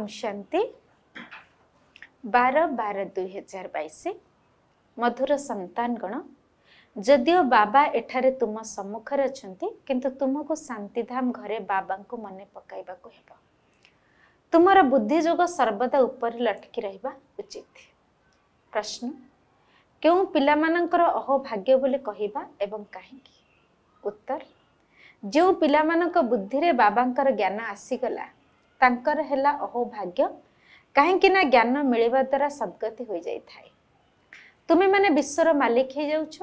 ପଞ୍ଚାନ୍ତି ବାର ବାର ଦୁଇହଜାର ବାଇଶ ମଧୁର ସନ୍ତାନଗଣ ଯଦିଓ ବାବା ଏଠାରେ ତୁମ ସମ୍ମୁଖରେ ଅଛନ୍ତି କିନ୍ତୁ ତୁମକୁ ଶାନ୍ତିଧାମ ଘରେ ବାବାଙ୍କୁ ମନେ ପକାଇବାକୁ ହେବ ତୁମର ବୁଦ୍ଧି ଯୋଗ ସର୍ବଦା ଉପରେ ଲଟକି ରହିବା ଉଚିତ ପ୍ରଶ୍ନ କେଉଁ ପିଲାମାନଙ୍କର ଅହୋଭାଗ୍ୟ ବୋଲି କହିବା ଏବଂ କାହିଁକି ଉତ୍ତର ଯେଉଁ ପିଲାମାନଙ୍କ ବୁଦ୍ଧିରେ ବାବାଙ୍କର ଜ୍ଞାନ ଆସିଗଲା ତାଙ୍କର ହେଲା ଅହୋଭାଗ୍ୟ କାହିଁକି ନା ଜ୍ଞାନ ମିଳିବା ଦ୍ୱାରା ସଦ୍ଗତି ହୋଇଯାଇଥାଏ ତୁମେମାନେ ବିଶ୍ୱର ମାଲିକ ହେଇଯାଉଛ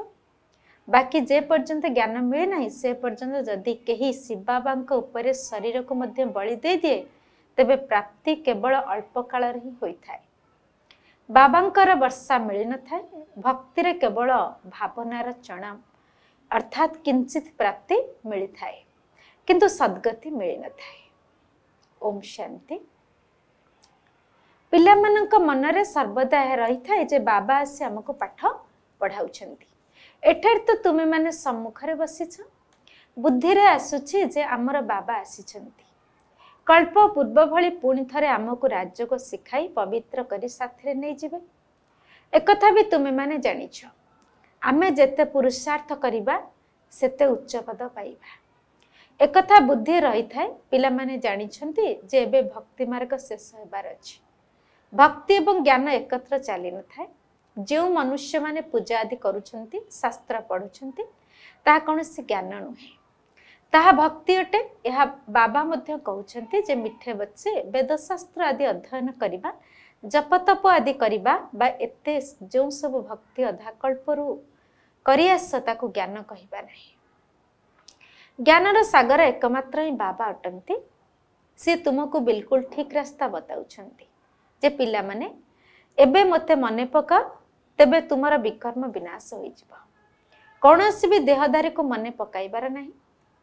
ବାକି ଯେ ପର୍ଯ୍ୟନ୍ତ ଜ୍ଞାନ ମିଳେ ନାହିଁ ସେ ପର୍ଯ୍ୟନ୍ତ ଯଦି କେହି ଶିବାବାଙ୍କ ଉପରେ ଶରୀରକୁ ମଧ୍ୟ ବଳି ଦେଇଦିଏ ତେବେ ପ୍ରାପ୍ତି କେବଳ ଅଳ୍ପ କାଳରେ ହିଁ ହୋଇଥାଏ ବାବାଙ୍କର ବର୍ଷା ମିଳିନଥାଏ ଭକ୍ତିରେ କେବଳ ଭାବନାର ଚଣା ଅର୍ଥାତ୍ କିଞ୍ଚିତ ପ୍ରାପ୍ତି ମିଳିଥାଏ କିନ୍ତୁ ସଦ୍ଗତି ମିଳିନଥାଏ ଓମ୍ ଶାନ୍ତି ପିଲାମାନଙ୍କ ମନରେ ସର୍ବଦା ଏହା ରହିଥାଏ ଯେ ବାବା ଆସି ଆମକୁ ପାଠ ପଢ଼ାଉଛନ୍ତି ଏଠାରେ ତ ତୁମେମାନେ ସମ୍ମୁଖରେ ବସିଛ ବୁଦ୍ଧିରେ ଆସୁଛି ଯେ ଆମର ବାବା ଆସିଛନ୍ତି କଳ୍ପ ପୂର୍ବ ଭଳି ପୁଣି ଥରେ ଆମକୁ ରାଜ୍ୟକୁ ଶିଖାଇ ପବିତ୍ର କରି ସାଥିରେ ନେଇଯିବେ ଏକଥା ବି ତୁମେମାନେ ଜାଣିଛ ଆମେ ଯେତେ ପୁରୁଷାର୍ଥ କରିବା ସେତେ ଉଚ୍ଚପଦ ପାଇବା ଏକଥା ବୁଦ୍ଧି ରହିଥାଏ ପିଲାମାନେ ଜାଣିଛନ୍ତି ଯେ ଏବେ ଭକ୍ତି ମାର୍ଗ ଶେଷ ହେବାର ଅଛି ଭକ୍ତି ଏବଂ ଜ୍ଞାନ ଏକତ୍ର ଚାଲିନଥାଏ ଯେଉଁ ମନୁଷ୍ୟମାନେ ପୂଜା ଆଦି କରୁଛନ୍ତି ଶାସ୍ତ୍ର ପଢ଼ୁଛନ୍ତି ତାହା କୌଣସି ଜ୍ଞାନ ନୁହେଁ ତାହା ଭକ୍ତି ଅଟେ ଏହା ବାବା ମଧ୍ୟ କହୁଛନ୍ତି ଯେ ମିଠେ ବଚେ ବେଦଶାସ୍ତ୍ର ଆଦି ଅଧ୍ୟୟନ କରିବା ଜପତପ ଆଦି କରିବା ବା ଏତେ ଯେଉଁ ସବୁ ଭକ୍ତି ଅଧାକଳ୍ପରୁ କରିଆସ ତାକୁ ଜ୍ଞାନ କହିବା ନାହିଁ ଜ୍ଞାନର ସାଗର ଏକମାତ୍ର ହିଁ ବାବା ଅଟନ୍ତି ସେ ତୁମକୁ ବିଲକୁଲ ଠିକ୍ ରାସ୍ତା ବତାଉଛନ୍ତି ଯେ ପିଲାମାନେ ଏବେ ମୋତେ ମନେ ପକାଅ ତେବେ ତୁମର ବିକର୍ମ ବିନାଶ ହୋଇଯିବ କୌଣସି ବି ଦେହଦାରୀକୁ ମନେ ପକାଇବାର ନାହିଁ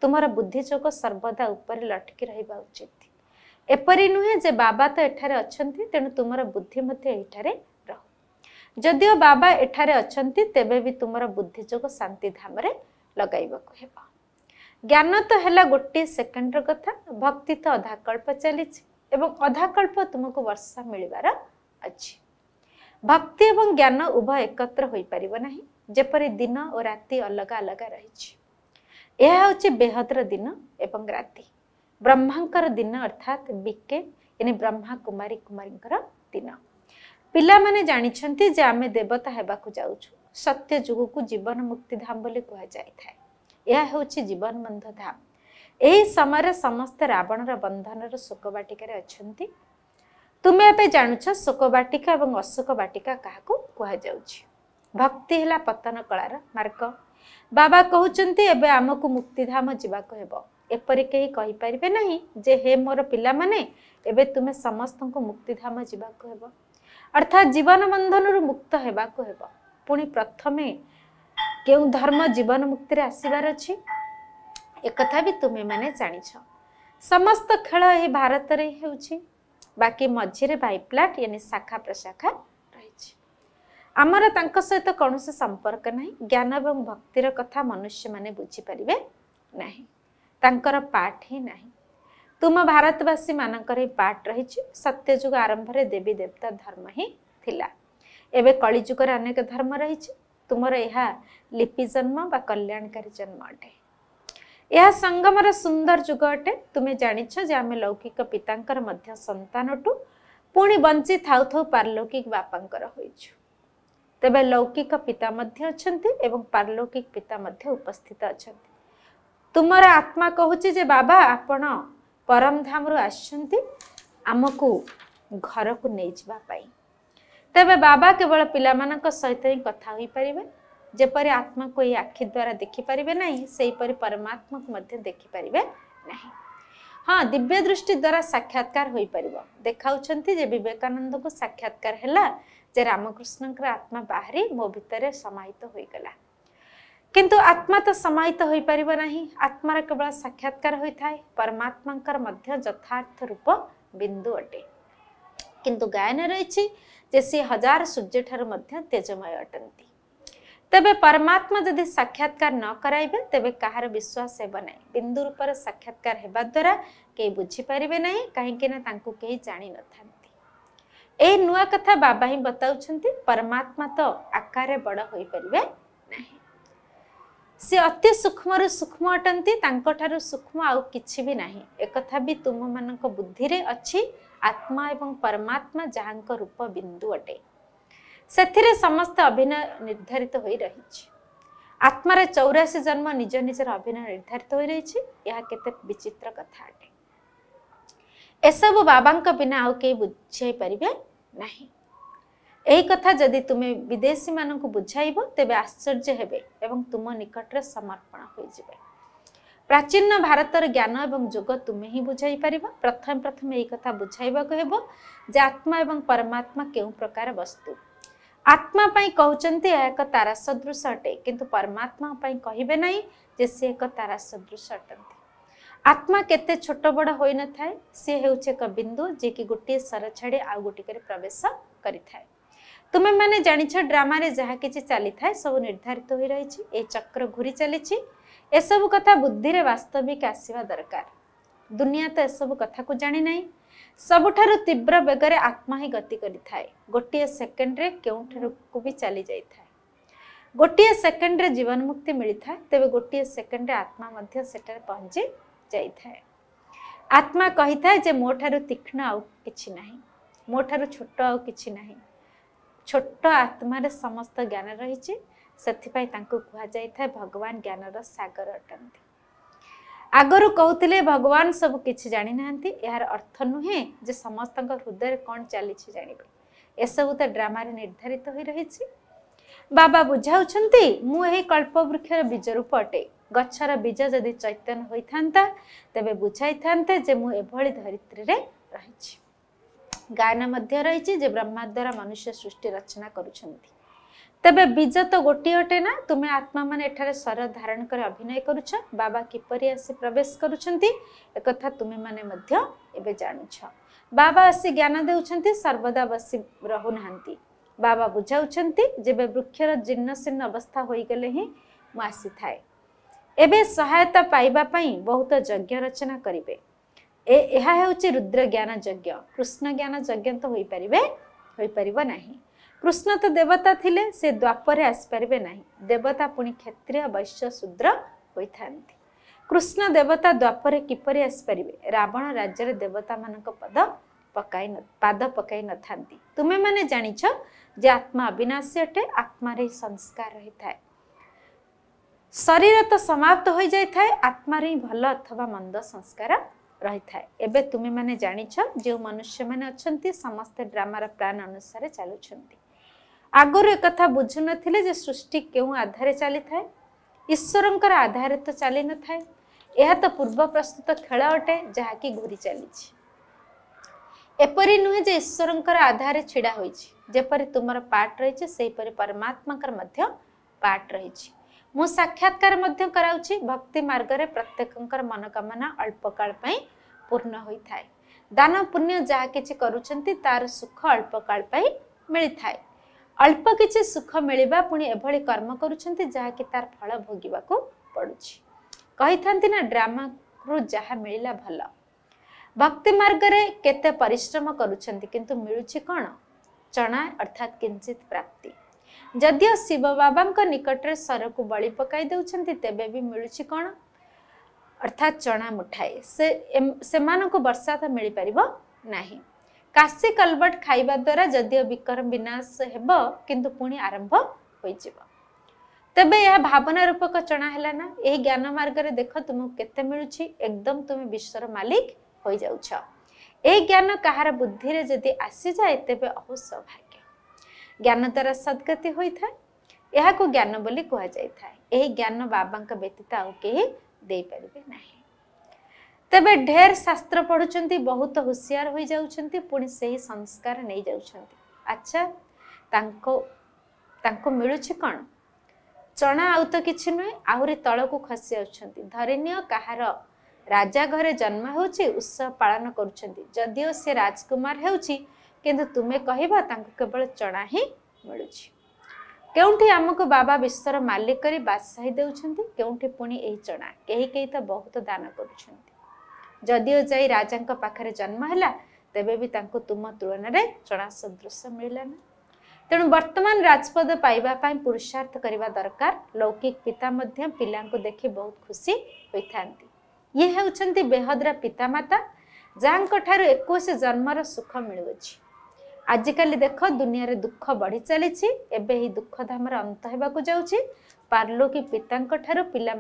ତୁମର ବୁଦ୍ଧି ଯୋଗ ସର୍ବଦା ଉପରେ ଲଟକି ରହିବା ଉଚିତ ଏପରି ନୁହେଁ ଯେ ବାବା ତ ଏଠାରେ ଅଛନ୍ତି ତେଣୁ ତୁମର ବୁଦ୍ଧି ମଧ୍ୟ ଏଠାରେ ରହୁ ଯଦିଓ ବାବା ଏଠାରେ ଅଛନ୍ତି ତେବେ ବି ତୁମର ବୁଦ୍ଧି ଯୋଗ ଶାନ୍ତିଧାମରେ ଲଗାଇବାକୁ ହେବ ଜ୍ଞାନ ତ ହେଲା ଗୋଟିଏ ସେକେଣ୍ଡର କଥା ଭକ୍ତି ତ ଅଧାକଳ୍ପ ଚାଲିଛି ଏବଂ ଅଧାକଳ୍ପ ତୁମକୁ ବର୍ଷା ମିଳିବାର ଅଛି ଭକ୍ତି ଏବଂ ଜ୍ଞାନ ଉଭୟ ଏକତ୍ର ହୋଇପାରିବ ନାହିଁ ଯେପରି ଦିନ ଓ ରାତି ଅଲଗା ଅଲଗା ରହିଛି ଏହା ହେଉଛି ବେହଦର ଦିନ ଏବଂ ରାତି ବ୍ରହ୍ମାଙ୍କର ଦିନ ଅର୍ଥାତ୍ ବିକେ ଏନି ବ୍ରହ୍ମା କୁମାରୀ କୁମାରୀଙ୍କର ଦିନ ପିଲାମାନେ ଜାଣିଛନ୍ତି ଯେ ଆମେ ଦେବତା ହେବାକୁ ଯାଉଛୁ ସତ୍ୟ ଯୁଗକୁ ଜୀବନ ମୁକ୍ତିଧାମ ବୋଲି କୁହାଯାଇଥାଏ ଏହା ହେଉଛି ଜୀବନବନ୍ଧ ଧାମ ଏହି ସମୟରେ ସମସ୍ତେ ରାବଣର ବନ୍ଧନର ଶୋକବାଟିକାରେ ଅଛନ୍ତି ତୁମେ ଏବେ ଜାଣୁଛ ଶୋକବାଟିକା ଏବଂ ଅଶୋକ ବାଟିକା କାହାକୁ କୁହାଯାଉଛି ଭକ୍ତି ହେଲା ପତନ କଳାର ମାର୍ଗ ବାବା କହୁଛନ୍ତି ଏବେ ଆମକୁ ମୁକ୍ତିଧାମ ଯିବାକୁ ହେବ ଏପରି କେହି କହିପାରିବେ ନାହିଁ ଯେ ହେ ମୋର ପିଲାମାନେ ଏବେ ତୁମେ ସମସ୍ତଙ୍କୁ ମୁକ୍ତିଧାମ ଯିବାକୁ ହେବ ଅର୍ଥାତ୍ ଜୀବନ ବନ୍ଧନରୁ ମୁକ୍ତ ହେବାକୁ ହେବ ପୁଣି ପ୍ରଥମେ केही धर्म जीवन मुक्ति आसबारि तुमे म जाछ समस्त खे यी भारत र यानी शाखा प्रशाखा रहेस संपर्क नै ज्ञान ए भक्तिर कथा मनुष्यान बुझि पारे नै तर पाठ ही न तुम भारतवासी म पाठ रह सत्य जुग आरम्भर देवी देवता धर्म हिँड्छ कलियुगर अनेक धर्म रह ତୁମର ଏହା ଲିପି ଜନ୍ମ ବା କଲ୍ୟାଣକାରୀ ଜନ୍ମ ଅଟେ ଏହା ସଙ୍ଗମର ସୁନ୍ଦର ଯୁଗ ଅଟେ ତୁମେ ଜାଣିଛ ଯେ ଆମେ ଲୌକିକ ପିତାଙ୍କର ମଧ୍ୟ ସନ୍ତାନଠୁ ପୁଣି ବଞ୍ଚି ଥାଉ ଥାଉ ପାରଲୌକିକ ବାପାଙ୍କର ହୋଇଛୁ ତେବେ ଲୌକିକ ପିତା ମଧ୍ୟ ଅଛନ୍ତି ଏବଂ ପାରଲୌକିକ ପିତା ମଧ୍ୟ ଉପସ୍ଥିତ ଅଛନ୍ତି ତୁମର ଆତ୍ମା କହୁଛି ଯେ ବାବା ଆପଣ ପରମଧାମରୁ ଆସିଛନ୍ତି ଆମକୁ ଘରକୁ ନେଇଯିବା ପାଇଁ तेज बाबा केवल पिला सहित ही कथा हो पारे जपर आत्मा को आखि द्वारा देखिपर ना सेपर परमात्मा को मध्य देखिपर ना हाँ दिव्य दृष्टि द्वारा साक्षात्कार हो पार देखा बेकानंद को साक्षात्कार है जे रामकृष्ण आत्मा बाहरी मो भर समाहित तो होगला किंतु आत्मा तो समाहित तो हो पार ना आत्मार केवल साक्षात्कार होता है परमात्मा यथार्थ रूप बिंदु अटे कि गायन रही ଯେ ସେ ହଜାର ସୂର୍ଯ୍ୟଠାରୁ ମଧ୍ୟ ତେଜମୟ ଅଟନ୍ତି ତେବେ ପରମାତ୍ମା ଯଦି ସାକ୍ଷାତକାର ନ କରାଇବେ ତେବେ କାହାର ବିଶ୍ୱାସ ହେବ ନାହିଁ ବିନ୍ଦୁ ରୂପରେ ସାକ୍ଷାତକାର ହେବା ଦ୍ୱାରା କେହି ବୁଝିପାରିବେ ନାହିଁ କାହିଁକିନା ତାଙ୍କୁ କେହି ଜାଣିନଥାନ୍ତି ଏହି ନୂଆ କଥା ବାବା ହିଁ ବତାଉଛନ୍ତି ପରମାତ୍ମା ତ ଆକାରରେ ବଡ଼ ହୋଇପାରିବେ ନାହିଁ ସେ ଅତି ସୂକ୍ଷ୍ମରୁ ସୂକ୍ଷ୍ମ ଅଟନ୍ତି ତାଙ୍କଠାରୁ ସୂକ୍ଷ୍ମ ଆଉ କିଛି ବି ନାହିଁ ଏକଥା ବି ତୁମମାନଙ୍କ ବୁଦ୍ଧିରେ ଅଛି ଆତ୍ମା ଏବଂ ପରମାତ୍ମା ଯାହାଙ୍କ ରୂପ ବିନ୍ଦୁ ଅଟେ ସେଥିରେ ସମସ୍ତ ଅଭିନୟ ନିର୍ଦ୍ଧାରିତ ହୋଇ ରହିଛି ଆତ୍ମାର ଚଉରାଶୀ ଜନ୍ମ ନିଜ ନିଜର ଅଭିନୟ ନିର୍ଦ୍ଧାରିତ ହୋଇ ରହିଛି ଏହା କେତେ ବିଚିତ୍ର କଥା ଅଟେ ଏସବୁ ବାବାଙ୍କ ବିନା ଆଉ କେହି ବୁଝାଇ ପାରିବେ ନାହିଁ ଏହି କଥା ଯଦି ତୁମେ ବିଦେଶୀମାନଙ୍କୁ ବୁଝାଇବ ତେବେ ଆଶ୍ଚର୍ଯ୍ୟ ହେବେ ଏବଂ ତୁମ ନିକଟରେ ସମର୍ପଣ ହୋଇଯିବେ प्राचीन भारत ज्ञान एवं जुग तुम्हें ही बुझाई पार प्रथम प्रथम एक कथा बुझाइबा को हेबो जे आत्मा एवं परमात्मा के प्रकार वस्तु आत्मापाई कहते एक तारा सदृश अटे कि परमात्मा कहे ना जे सी एक तारा सदृश अटंती आत्मा केते छोट बड़ हो न था सी हे एक बिंदु जे कि गोटे सर छाड़े आउ गोटे प्रवेश करें तुम्हें मैंने जाच ड्रामे जहाँ कि चली था सब निर्धारित हो रही चक्र घूरी चली ଏସବୁ କଥା ବୁଦ୍ଧିରେ ବାସ୍ତବିକ ଆସିବା ଦରକାର ଦୁନିଆ ତ ଏସବୁ କଥାକୁ ଜାଣିନାହିଁ ସବୁଠାରୁ ତୀବ୍ର ବେଗରେ ଆତ୍ମା ହିଁ ଗତି କରିଥାଏ ଗୋଟିଏ ସେକେଣ୍ଡରେ କେଉଁଠାରୁ ବି ଚାଲି ଯାଇଥାଏ ଗୋଟିଏ ସେକେଣ୍ଡରେ ଜୀବନ ମୁକ୍ତି ମିଳିଥାଏ ତେବେ ଗୋଟିଏ ସେକେଣ୍ଡରେ ଆତ୍ମା ମଧ୍ୟ ସେଠାରେ ପହଞ୍ଚି ଯାଇଥାଏ ଆତ୍ମା କହିଥାଏ ଯେ ମୋ ଠାରୁ ତୀକ୍ଷ୍ଣ ଆଉ କିଛି ନାହିଁ ମୋ ଠାରୁ ଛୋଟ ଆଉ କିଛି ନାହିଁ ଛୋଟ ଆତ୍ମାରେ ସମସ୍ତ ଜ୍ଞାନ ରହିଛି ସେଥିପାଇଁ ତାଙ୍କୁ କୁହାଯାଇଥାଏ ଭଗବାନ ଜ୍ଞାନର ସାଗର ଅଟନ୍ତି ଆଗରୁ କହୁଥିଲେ ଭଗବାନ ସବୁ କିଛି ଜାଣିନାହାନ୍ତି ଏହାର ଅର୍ଥ ନୁହେଁ ଯେ ସମସ୍ତଙ୍କ ହୃଦୟରେ କ'ଣ ଚାଲିଛି ଜାଣିବେ ଏସବୁ ତ ଡ୍ରାମାରେ ନିର୍ଦ୍ଧାରିତ ହୋଇ ରହିଛି ବାବା ବୁଝାଉଛନ୍ତି ମୁଁ ଏହି କଳ୍ପବୃକ୍ଷର ବୀଜ ରୂପ ଅଟେ ଗଛର ବୀଜ ଯଦି ଚୈତନ୍ୟ ହୋଇଥାନ୍ତା ତେବେ ବୁଝାଇଥାନ୍ତେ ଯେ ମୁଁ ଏଭଳି ଧରିତ୍ରୀରେ ରହିଛି ଗାୟନ ମଧ୍ୟ ରହିଛି ଯେ ବ୍ରହ୍ମା ଦ୍ୱାରା ମନୁଷ୍ୟ ସୃଷ୍ଟି ରଚନା କରୁଛନ୍ତି ତେବେ ବିଜତ ଗୋଟିଏ ଅଟେ ନା ତୁମେ ଆତ୍ମାମାନେ ଏଠାରେ ସ୍ୱର ଧାରଣ କରି ଅଭିନୟ କରୁଛ ବାବା କିପରି ଆସି ପ୍ରବେଶ କରୁଛନ୍ତି ଏକଥା ତୁମେମାନେ ମଧ୍ୟ ଏବେ ଜାଣୁଛ ବାବା ଆସି ଜ୍ଞାନ ଦେଉଛନ୍ତି ସର୍ବଦା ବସି ରହୁନାହାନ୍ତି ବାବା ବୁଝାଉଛନ୍ତି ଯେବେ ବୃକ୍ଷର ଜୀର୍ଣ୍ଣଶୀର୍ଣ୍ଣ ଅବସ୍ଥା ହୋଇଗଲେ ହିଁ ମୁଁ ଆସିଥାଏ ଏବେ ସହାୟତା ପାଇବା ପାଇଁ ବହୁତ ଯଜ୍ଞ ରଚନା କରିବେ ଏ ଏହା ହେଉଛି ରୁଦ୍ର ଜ୍ଞାନ ଯଜ୍ଞ କୃଷ୍ଣ ଜ୍ଞାନ ଯଜ୍ଞ ତ ହୋଇପାରିବେ ହୋଇପାରିବ ନାହିଁ କୃଷ୍ଣ ତ ଦେବତା ଥିଲେ ସେ ଦ୍ୱାପରେ ଆସିପାରିବେ ନାହିଁ ଦେବତା ପୁଣି କ୍ଷତ୍ରିୟ ବୈଶ୍ୟ ଶୂଦ୍ର ହୋଇଥାନ୍ତି କୃଷ୍ଣ ଦେବତା ଦ୍ୱାପରେ କିପରି ଆସିପାରିବେ ରାବଣ ରାଜ୍ୟରେ ଦେବତାମାନଙ୍କ ପଦ ପକାଇ ନ ପାଦ ପକାଇ ନଥାନ୍ତି ତୁମେମାନେ ଜାଣିଛ ଯେ ଆତ୍ମା ଅବିନାଶୀ ଅଟେ ଆତ୍ମାରେ ହିଁ ସଂସ୍କାର ରହିଥାଏ ଶରୀର ତ ସମାପ୍ତ ହୋଇଯାଇଥାଏ ଆତ୍ମାରେ ହିଁ ଭଲ ଅଥବା ମନ୍ଦ ସଂସ୍କାର ରହିଥାଏ ଏବେ ତୁମେମାନେ ଜାଣିଛ ଯେଉଁ ମନୁଷ୍ୟମାନେ ଅଛନ୍ତି ସମସ୍ତେ ଡ୍ରାମାର ପ୍ଲାନ୍ ଅନୁସାରେ ଚାଲୁଛନ୍ତି ଆଗରୁ ଏକଥା ବୁଝୁନଥିଲେ ଯେ ସୃଷ୍ଟି କେଉଁ ଆଧାରେ ଚାଲିଥାଏ ଈଶ୍ୱରଙ୍କର ଆଧାରେ ତ ଚାଲିନଥାଏ ଏହା ତ ପୂର୍ବ ପ୍ରସ୍ତୁତ ଖେଳ ଅଟେ ଯାହାକି ଘୁରି ଚାଲିଛି ଏପରି ନୁହେଁ ଯେ ଈଶ୍ୱରଙ୍କର ଆଧାରେ ଛିଡ଼ା ହୋଇଛି ଯେପରି ତୁମର ପାର୍ଟ ରହିଛି ସେହିପରି ପରମାତ୍ମାଙ୍କର ମଧ୍ୟ ପାର୍ଟ ରହିଛି ମୁଁ ସାକ୍ଷାତକାର ମଧ୍ୟ କରାଉଛି ଭକ୍ତି ମାର୍ଗରେ ପ୍ରତ୍ୟେକଙ୍କର ମନୋକାମନା ଅଳ୍ପକାଳ ପାଇଁ ପୂର୍ଣ୍ଣ ହୋଇଥାଏ ଦାନ ପୁଣ୍ୟ ଯାହା କିଛି କରୁଛନ୍ତି ତାର ସୁଖ ଅଳ୍ପକାଳ ପାଇଁ ମିଳିଥାଏ ଅଳ୍ପ କିଛି ସୁଖ ମିଳିବା ପୁଣି ଏଭଳି କର୍ମ କରୁଛନ୍ତି ଯାହାକି ତାର ଫଳ ଭୋଗିବାକୁ ପଡୁଛି କହିଥାନ୍ତି ନା ଡ୍ରାମାରୁ ଯାହା ମିଳିଲା ଭଲ ଭକ୍ତି ମାର୍ଗରେ କେତେ ପରିଶ୍ରମ କରୁଛନ୍ତି କିନ୍ତୁ ମିଳୁଛି କ'ଣ ଚଣା ଅର୍ଥାତ୍ କିଞ୍ଚିତ ପ୍ରାପ୍ତି ଯଦିଓ ଶିବ ବାବାଙ୍କ ନିକଟରେ ସ୍ୱରକୁ ବଳି ପକାଇ ଦେଉଛନ୍ତି ତେବେ ବି ମିଳୁଛି କ'ଣ ଅର୍ଥାତ୍ ଚଣା ମୁଠାଏ ସେ ସେମାନଙ୍କୁ ବର୍ଷା ତ ମିଳିପାରିବ ନାହିଁ काशी कलबट खाइबा द्वारा जदि विक्रम विनाश हेब किंतु पुणी आरंभ हो तबे यह भावना रूपक चणा है ना यही ज्ञान मार्ग में देख तुमको मिलूँ एकदम तुम विश्वर मालिक हो जाऊ ज्ञान कहार बुद्धि जदि आसी जाए तेरे अवश्य भाग्य ज्ञान द्वारा सद्गति होता है यह ज्ञान बोली कह जाए यही ज्ञान बाबा व्यतीत आई पारे ना ତେବେ ଢେର ଶାସ୍ତ୍ର ପଢ଼ୁଛନ୍ତି ବହୁତ ହୁସିଆର ହୋଇଯାଉଛନ୍ତି ପୁଣି ସେହି ସଂସ୍କାର ନେଇଯାଉଛନ୍ତି ଆଚ୍ଛା ତାଙ୍କୁ ତାଙ୍କୁ ମିଳୁଛି କ'ଣ ଚଣା ଆଉ ତ କିଛି ନୁହେଁ ଆହୁରି ତଳକୁ ଖସି ଯାଉଛନ୍ତି ଧରିନିଅ କାହାର ରାଜା ଘରେ ଜନ୍ମ ହେଉଛି ଉତ୍ସବ ପାଳନ କରୁଛନ୍ତି ଯଦିଓ ସେ ରାଜକୁମାର ହେଉଛି କିନ୍ତୁ ତୁମେ କହିବ ତାଙ୍କୁ କେବଳ ଚଣା ହିଁ ମିଳୁଛି କେଉଁଠି ଆମକୁ ବାବା ବିଶ୍ୱର ମାଲିକ କରି ବାସାହି ଦେଉଛନ୍ତି କେଉଁଠି ପୁଣି ଏହି ଚଣା କେହି କେହି ତ ବହୁତ ଦାନ କରୁଛନ୍ତି जदिओ पाखरे राजा पाखेर भी तांको तुम तुलनार चणा सदश्य मिला तेनु वर्तमान राजपद पार्थको दरकार लौकिक पिता मध्य पिला देखि बहुत खुसी ये इ हौँचि बेहदरा पितामाता जाँदा एक जन्म र सुख म आजिक देख दुनियाँ र दुःख बढिचाली दुःख धाम्र अन्त हेर्नु पारलौकी पिताको ठुलो पिला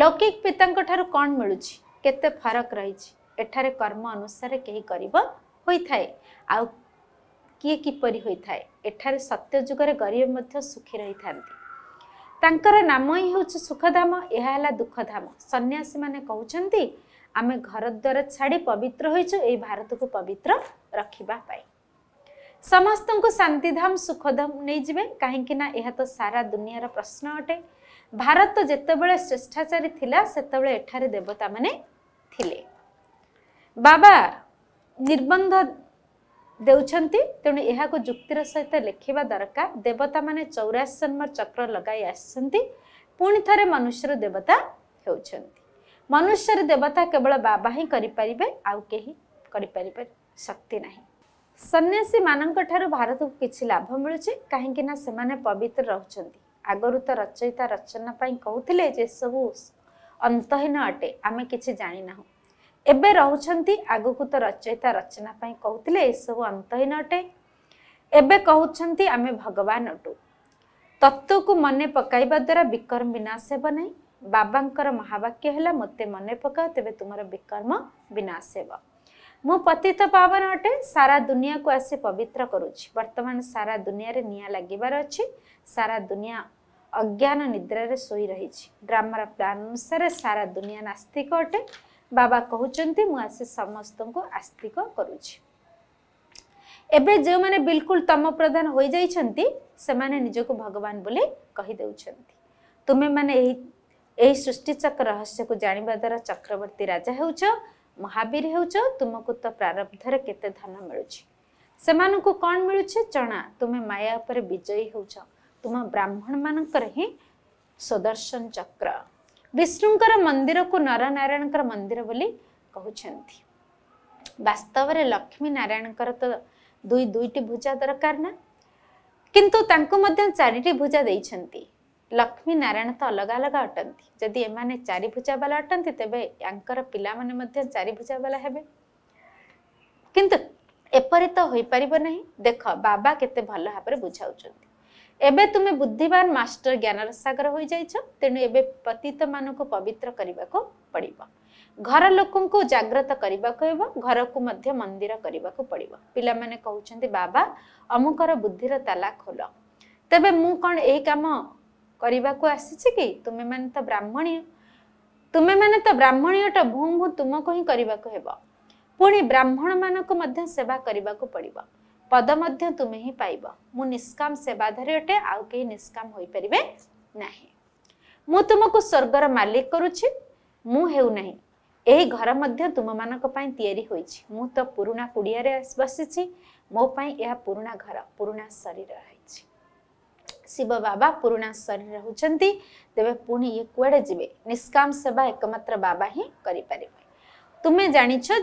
ଲୌକିକ ପିତାଙ୍କ ଠାରୁ କ'ଣ ମିଳୁଛି କେତେ ଫରକ ରହିଛି ଏଠାରେ କର୍ମ ଅନୁସାରେ କେହି ଗରିବ ହୋଇଥାଏ ଆଉ କିଏ କିପରି ହୋଇଥାଏ ଏଠାରେ ସତ୍ୟ ଯୁଗରେ ଗରିବ ମଧ୍ୟ ସୁଖୀ ରହିଥାନ୍ତି ତାଙ୍କର ନାମ ହିଁ ହେଉଛି ସୁଖଧାମ ଏହା ହେଲା ଦୁଃଖଧାମ ସନ୍ନ୍ୟାସୀମାନେ କହୁଛନ୍ତି ଆମେ ଘର ଦ୍ୱାରା ଛାଡ଼ି ପବିତ୍ର ହୋଇଛୁ ଏହି ଭାରତକୁ ପବିତ୍ର ରଖିବା ପାଇଁ ସମସ୍ତଙ୍କୁ ଶାନ୍ତିଧାମ ସୁଖଧାମ ନେଇଯିବେ କାହିଁକି ନା ଏହା ତ ସାରା ଦୁନିଆର ପ୍ରଶ୍ନ ଅଟେ ଭାରତ ଯେତେବେଳେ ଶ୍ରେଷ୍ଠାଚାରୀ ଥିଲା ସେତେବେଳେ ଏଠାରେ ଦେବତାମାନେ ଥିଲେ ବାବା ନିର୍ବନ୍ଧ ଦେଉଛନ୍ତି ତେଣୁ ଏହାକୁ ଯୁକ୍ତିର ସହିତ ଲେଖିବା ଦରକାର ଦେବତାମାନେ ଚଉରାଶୀ ଜନ୍ମ ଚକ୍ର ଲଗାଇ ଆସିଛନ୍ତି ପୁଣି ଥରେ ମନୁଷ୍ୟର ଦେବତା ହେଉଛନ୍ତି ମନୁଷ୍ୟର ଦେବତା କେବଳ ବାବା ହିଁ କରିପାରିବେ ଆଉ କେହି କରିପାରିବେ ଶକ୍ତି ନାହିଁ ସନ୍ନ୍ୟାସୀ ମାନଙ୍କ ଠାରୁ ଭାରତକୁ କିଛି ଲାଭ ମିଳୁଛି କାହିଁକି ନା ସେମାନେ ପବିତ୍ର ରହୁଛନ୍ତି ଆଗରୁ ତ ରଚୟିତା ରଚନା ପାଇଁ କହୁଥିଲେ ଯେ ସବୁ ଅନ୍ତହୀନ ଅଟେ ଆମେ କିଛି ଜାଣିନାହୁଁ ଏବେ ରହୁଛନ୍ତି ଆଗକୁ ତ ରଚୟିତା ରଚନା ପାଇଁ କହୁଥିଲେ ଏସବୁ ଅନ୍ତହୀନ ଅଟେ ଏବେ କହୁଛନ୍ତି ଆମେ ଭଗବାନ ଅଟୁ ତତ୍ତ୍ୱକୁ ମନେ ପକାଇବା ଦ୍ୱାରା ବିକର୍ମ ବିନାଶ ହେବ ନାହିଁ ବାବାଙ୍କର ମହାବାକ୍ୟ ହେଲା ମୋତେ ମନେ ପକାଅ ତେବେ ତୁମର ବିକର୍ମ ବିନାଶ ହେବ ମୁଁ ପତିତ ପାବନ ଅଟେ ସାରା ଦୁନିଆକୁ ଆସି ପବିତ୍ର କରୁଛି ବର୍ତ୍ତମାନ ସାରା ଦୁନିଆରେ ନିଆଁ ଲାଗିବାର ଅଛି ସାରା ଦୁନିଆ ଅଜ୍ଞାନ ନିଦ୍ରାରେ ଶୋଇ ରହିଛି ଡ୍ରାମାର ପ୍ଲାନ୍ ଅନୁସାରେ ସାରା ଦୁନିଆ ନାସ୍ତିକ ଅଟେ ବାବା କହୁଛନ୍ତି ମୁଁ ଆସି ସମସ୍ତଙ୍କୁ ଆସ୍ତିକ କରୁଛି ଏବେ ଯେଉଁମାନେ ବିଲକୁଲ ତମ ପ୍ରଧାନ ହୋଇଯାଇଛନ୍ତି ସେମାନେ ନିଜକୁ ଭଗବାନ ବୋଲି କହିଦେଉଛନ୍ତି ତୁମେମାନେ ଏହି ଏହି ସୃଷ୍ଟିଚକ୍ର ରହସ୍ୟକୁ ଜାଣିବା ଦ୍ୱାରା ଚକ୍ରବର୍ତ୍ତୀ ରାଜା ହେଉଛ ମହାବୀର ହେଉଛ ତୁମକୁ ତ ପ୍ରାରବ୍ଧରେ କେତେ ଧନ ମିଳୁଛି ସେମାନଙ୍କୁ କ'ଣ ମିଳୁଛି ଜଣା ତୁମେ ମାୟା ଉପରେ ବିଜୟୀ ହେଉଛ ତୁମ ବ୍ରାହ୍ମଣମାନଙ୍କର ହିଁ ସୁଦର୍ଶନ ଚକ୍ର ବିଷ୍ଣୁଙ୍କର ମନ୍ଦିରକୁ ନରନାରାୟଣଙ୍କର ମନ୍ଦିର ବୋଲି କହୁଛନ୍ତି ବାସ୍ତବରେ ଲକ୍ଷ୍ମୀ ନାରାୟଣଙ୍କର ତ ଦୁଇ ଦୁଇଟି ଭୁଜା ଦରକାର ନା କିନ୍ତୁ ତାଙ୍କୁ ମଧ୍ୟ ଚାରିଟି ଭୁଜା ଦେଇଛନ୍ତି ଲକ୍ଷ୍ମୀ ନାରାୟଣ ତ ଅଲଗା ଅଲଗା ଅଟନ୍ତି ଯଦି ଏମାନେ ଚାରିଭୁଜା ବାଲା ଅଟନ୍ତି ତେବେ ୟାଙ୍କର ପିଲାମାନେ ମଧ୍ୟ ଚାରିଭୁଜା ବାଲା ହେବେ କିନ୍ତୁ ଏପରି ତ ହୋଇପାରିବ ନାହିଁ ଦେଖ ବାବା କେତେ ଭଲ ଭାବରେ ବୁଝାଉଛନ୍ତି ଏବେ ତୁମେ ବୁଦ୍ଧିବାନ ମାଷ୍ଟର ଜ୍ଞାନର ସାଗର ହୋଇଯାଇଛ ତେଣୁ ଏବେ ପତିତମାନଙ୍କୁ ପବିତ୍ର କରିବାକୁ ପଡ଼ିବ ଘର ଲୋକଙ୍କୁ ଜାଗ୍ରତ କରିବାକୁ ହେବ ଘରକୁ ମଧ୍ୟ ମନ୍ଦିର କରିବାକୁ ପଡ଼ିବ ପିଲାମାନେ କହୁଛନ୍ତି ବାବା ଅମୁକର ବୁଦ୍ଧିର ତାଲା ଖୋଲ ତେବେ ମୁଁ କ'ଣ ଏହି କାମ କରିବାକୁ ଆସିଛି କି ତୁମେମାନେ ତ ବ୍ରାହ୍ମଣୀୟ ତୁମେମାନେ ତ ବ୍ରାହ୍ମଣୀୟଟା ଭୁଁ ଭୁଁ ତୁମକୁ ହିଁ କରିବାକୁ ହେବ ପୁଣି ବ୍ରାହ୍ମଣମାନଙ୍କୁ ମଧ୍ୟ ସେବା କରିବାକୁ ପଡ଼ିବ ପଦ ମଧ୍ୟ ତୁମେ ହିଁ ପାଇବ ମୁଁ ନିଷ୍କାମ ସେବାଧାରୀ ଅଟେ ଆଉ କେହି ନିଷ୍କାମ ହୋଇପାରିବେ ନାହିଁ ମୁଁ ତୁମକୁ ସ୍ୱର୍ଗର ମାଲିକ କରୁଛି ମୁଁ ହେଉନାହିଁ ଏହି ଘର ମଧ୍ୟ ତୁମମାନଙ୍କ ପାଇଁ ତିଆରି ହୋଇଛି ମୁଁ ତ ପୁରୁଣା କୁଡ଼ିଆରେ ବସିଛି ମୋ ପାଇଁ ଏହା ପୁରୁଣା ଘର ପୁରୁଣା ଶରୀର शिव बाबा पुर रहे के एकमत्रा हिँ गरिपार ताछा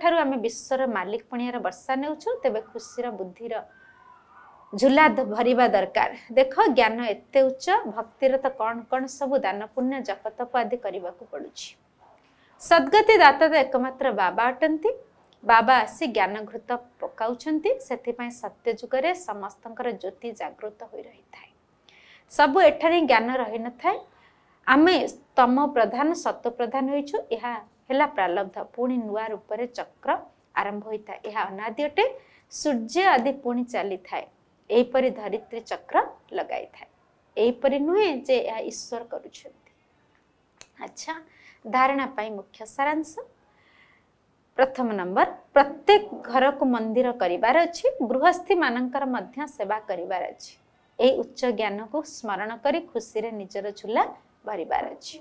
ठुलो विश्व र मालिक पनियर वर्षा नउ छु तपाईँ खुसी र बुद्धि र झुला भर दरकार देख ज्ञान एक्तिर तु दुण्य जगतको आदि पढु सद्गति दाता एकमत्र बाबा अटे ବାବା ଆସି ଜ୍ଞାନ ଘୃତ ପକାଉଛନ୍ତି ସେଥିପାଇଁ ସତ୍ୟଯୁଗରେ ସମସ୍ତଙ୍କର ଜ୍ୟୋତି ଜାଗୃତ ହୋଇ ରହିଥାଏ ସବୁ ଏଠାରେ ଜ୍ଞାନ ରହିନଥାଏ ଆମେ ତମ ପ୍ରଧାନ ସତ୍ୟ ପ୍ରଧାନ ହୋଇଛୁ ଏହା ହେଲା ପ୍ରାରବ୍ଧ ପୁଣି ନୂଆ ରୂପରେ ଚକ୍ର ଆରମ୍ଭ ହୋଇଥାଏ ଏହା ଅନାଦି ଅଟେ ସୂର୍ଯ୍ୟ ଆଦି ପୁଣି ଚାଲିଥାଏ ଏହିପରି ଧରିତ୍ରୀ ଚକ୍ର ଲଗାଇଥାଏ ଏହିପରି ନୁହେଁ ଯେ ଏହା ଈଶ୍ୱର କରୁଛନ୍ତି ଆଚ୍ଛା ଧାରଣା ପାଇଁ ମୁଖ୍ୟ ସାରାଂଶ ପ୍ରଥମ ନମ୍ବର ପ୍ରତ୍ୟେକ ଘରକୁ ମନ୍ଦିର କରିବାର ଅଛି ଗୃହସ୍ଥୀ ମାନଙ୍କର ମଧ୍ୟ ସେବା କରିବାର ଅଛି ଏହି ଉଚ୍ଚ ଜ୍ଞାନକୁ ସ୍ମରଣ କରି ଖୁସିରେ ନିଜର ଝୁଲା ଭରିବାର ଅଛି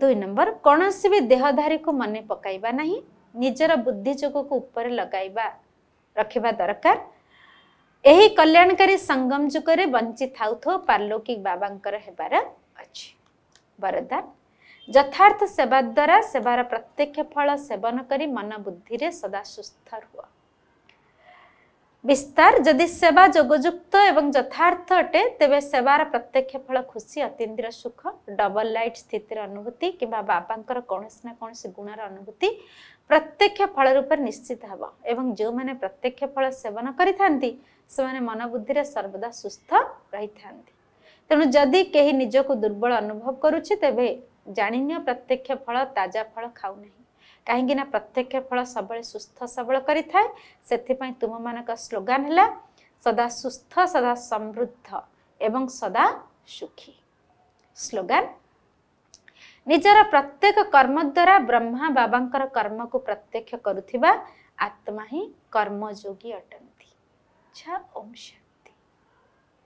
ଦୁଇ ନମ୍ବର କୌଣସି ବି ଦେହଧାରୀକୁ ମନେ ପକାଇବା ନାହିଁ ନିଜର ବୁଦ୍ଧି ଯୋଗକୁ ଉପରେ ଲଗାଇବା ରଖିବା ଦରକାର ଏହି କଲ୍ୟାଣକାରୀ ସଙ୍ଗମ ଯୁଗରେ ବଞ୍ଚି ଥାଉଥାଉ ପାର୍ଲୌକିକ ବାବାଙ୍କର ହେବାର ଅଛି ବରଦାନ ଯଥାର୍ଥ ସେବା ଦ୍ୱାରା ସେବାର ପ୍ରତ୍ୟକ୍ଷ ଫଳ ସେବନ କରି ମନ ବୁଦ୍ଧିରେ ସଦା ସୁସ୍ଥ ରୁହ ବିସ୍ତାର ଯଦି ସେବା ଯୋଗଯୁକ୍ତ ଏବଂ ଯଥାର୍ଥ ଅଟେ ତେବେ ସେବାର ପ୍ରତ୍ୟକ୍ଷ ଫଳ ଖୁସି ଅତିନ୍ଦ୍ର ସୁଖ ଡବଲ ଲାଇଟ୍ ସ୍ଥିତିର ଅନୁଭୂତି କିମ୍ବା ବାପାଙ୍କର କୌଣସି ନା କୌଣସି ଗୁଣର ଅନୁଭୂତି ପ୍ରତ୍ୟକ୍ଷ ଫଳ ରୂପରେ ନିଶ୍ଚିତ ହେବ ଏବଂ ଯେଉଁମାନେ ପ୍ରତ୍ୟକ୍ଷ ଫଳ ସେବନ କରିଥାନ୍ତି ସେମାନେ ମନ ବୁଦ୍ଧିରେ ସର୍ବଦା ସୁସ୍ଥ ରହିଥାନ୍ତି ତେଣୁ ଯଦି କେହି ନିଜକୁ ଦୁର୍ବଳ ଅନୁଭବ କରୁଛି ତେବେ जान प्रत्यक्ष ताजा फल खाउँक नै सुस्थ सबल गरिान सदा सुस्थ सदा समृद्ध एवं सदा सुखी स्न निजर प्रत्येक कर्म द्वारा ब्रह्मा बाबा कर्मको प्रत्यक्ष आत्मा हिँड कर्मज अटेन्ति